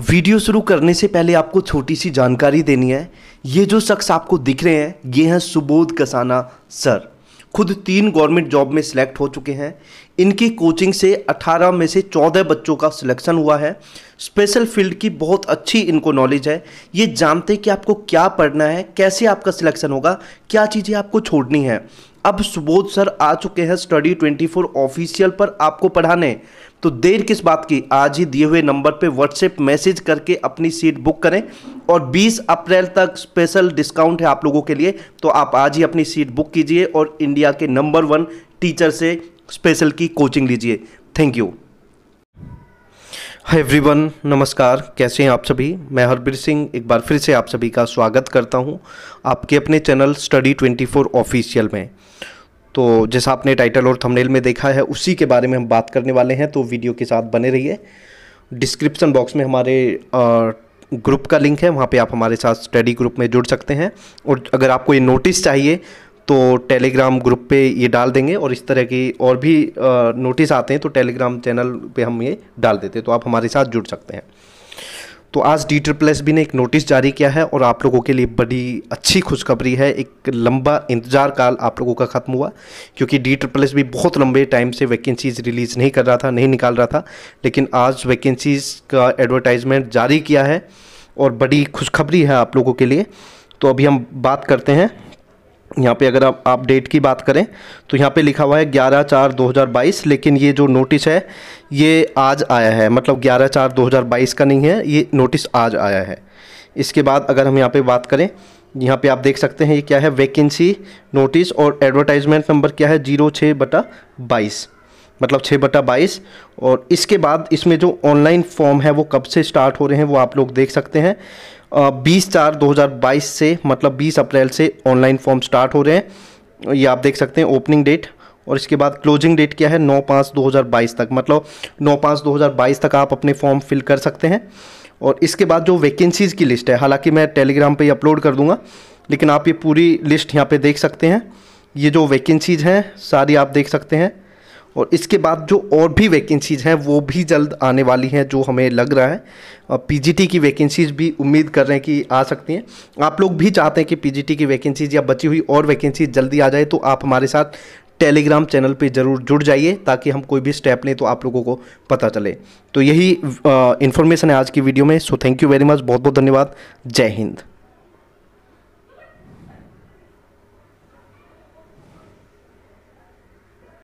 video शुरू करने से पहले आपको छोटी सी जानकारी देनी है ये जो शख्स आपको दिख रहे हैं ये हैं सुबोध कसाना सर खुद तीन गवर्नमेंट जॉब में सिलेक्ट हो चुके हैं इनकी कोचिंग से 18 में से 14 बच्चों का सिलेक्शन हुआ है स्पेशल फील्ड की बहुत अच्छी इनको नॉलेज है ये जानते हैं कि आपको क्या पढ़ना है कैसे आपका सिलेक्शन होगा क्या चीज़ें आपको छोड़नी है अब सुबोध सर आ चुके हैं स्टडी 24 ऑफिशियल पर आपको पढ़ाने तो देर किस बात की आज ही दिए हुए नंबर पे व्हाट्सएप मैसेज करके अपनी सीट बुक करें और 20 अप्रैल तक स्पेशल डिस्काउंट है आप लोगों के लिए तो आप आज ही अपनी सीट बुक कीजिए और इंडिया के नंबर वन टीचर से स्पेशल की कोचिंग लीजिए थैंक यू एवरीवन नमस्कार कैसे हैं आप सभी मैं हरबीर सिंह एक बार फिर से आप सभी का स्वागत करता हूं आपके अपने चैनल स्टडी 24 ऑफिशियल में तो जैसा आपने टाइटल और थंबनेल में देखा है उसी के बारे में हम बात करने वाले हैं तो वीडियो के साथ बने रहिए डिस्क्रिप्शन बॉक्स में हमारे ग्रुप का लिंक है वहाँ पर आप हमारे साथ स्टडी ग्रुप में जुड़ सकते हैं और अगर आपको ये नोटिस चाहिए तो टेलीग्राम ग्रुप पे ये डाल देंगे और इस तरह की और भी नोटिस आते हैं तो टेलीग्राम चैनल पे हम ये डाल देते हैं तो आप हमारे साथ जुड़ सकते हैं तो आज डी ट्रिपल एस बी ने एक नोटिस जारी किया है और आप लोगों के लिए बड़ी अच्छी खुशखबरी है एक लंबा इंतजार काल आप लोगों का ख़त्म हुआ क्योंकि डी ट्रिपल एस बी बहुत लंबे टाइम से वैकेंसीज रिलीज़ नहीं कर रहा था नहीं निकाल रहा था लेकिन आज वैकेंसीज का एडवर्टाइजमेंट जारी किया है और बड़ी खुशखबरी है आप लोगों के लिए तो अभी हम बात करते हैं यहाँ पे अगर आप आप डेट की बात करें तो यहाँ पे लिखा हुआ है 11 चार 2022 लेकिन ये जो नोटिस है ये आज आया है मतलब 11 चार 2022 का नहीं है ये नोटिस आज आया है इसके बाद अगर हम यहाँ पे बात करें यहाँ पे आप देख सकते हैं ये क्या है वैकेंसी नोटिस और एडवर्टाइजमेंट नंबर क्या है जीरो छः बटा बाईस मतलब छः बटा बाईस और इसके बाद इसमें जो ऑनलाइन फॉर्म है वो कब से स्टार्ट हो रहे हैं वो आप लोग देख सकते हैं बीस चार दो हज़ार बाईस से मतलब बीस अप्रैल से ऑनलाइन फॉर्म स्टार्ट हो रहे हैं ये आप देख सकते हैं ओपनिंग डेट और इसके बाद क्लोजिंग डेट क्या है नौ पाँच दो हज़ार बाईस तक मतलब नौ पाँच दो हज़ार बाईस तक आप अपने फॉर्म फिल कर सकते हैं और इसके बाद जो वैकेंसीज़ की लिस्ट है हालांकि मैं टेलीग्राम पे अपलोड कर दूंगा लेकिन आप ये पूरी लिस्ट यहाँ पे देख सकते हैं ये जो वैकेंसीज़ हैं सारी आप देख सकते हैं और इसके बाद जो और भी वैकेंसीज़ हैं वो भी जल्द आने वाली हैं जो हमें लग रहा है और पीजीटी की वैकेंसीज़ भी उम्मीद कर रहे हैं कि आ सकती हैं आप लोग भी चाहते हैं कि पीजीटी की वैकेंसीज़ या बची हुई और वैकेंसीज जल्दी आ जाए तो आप हमारे साथ टेलीग्राम चैनल पे ज़रूर जुड़ जाइए ताकि हम कोई भी स्टेप लें तो आप लोगों को पता चले तो यही इन्फॉर्मेशन है आज की वीडियो में so thank you very much बहुत बहुत धन्यवाद जय हिंद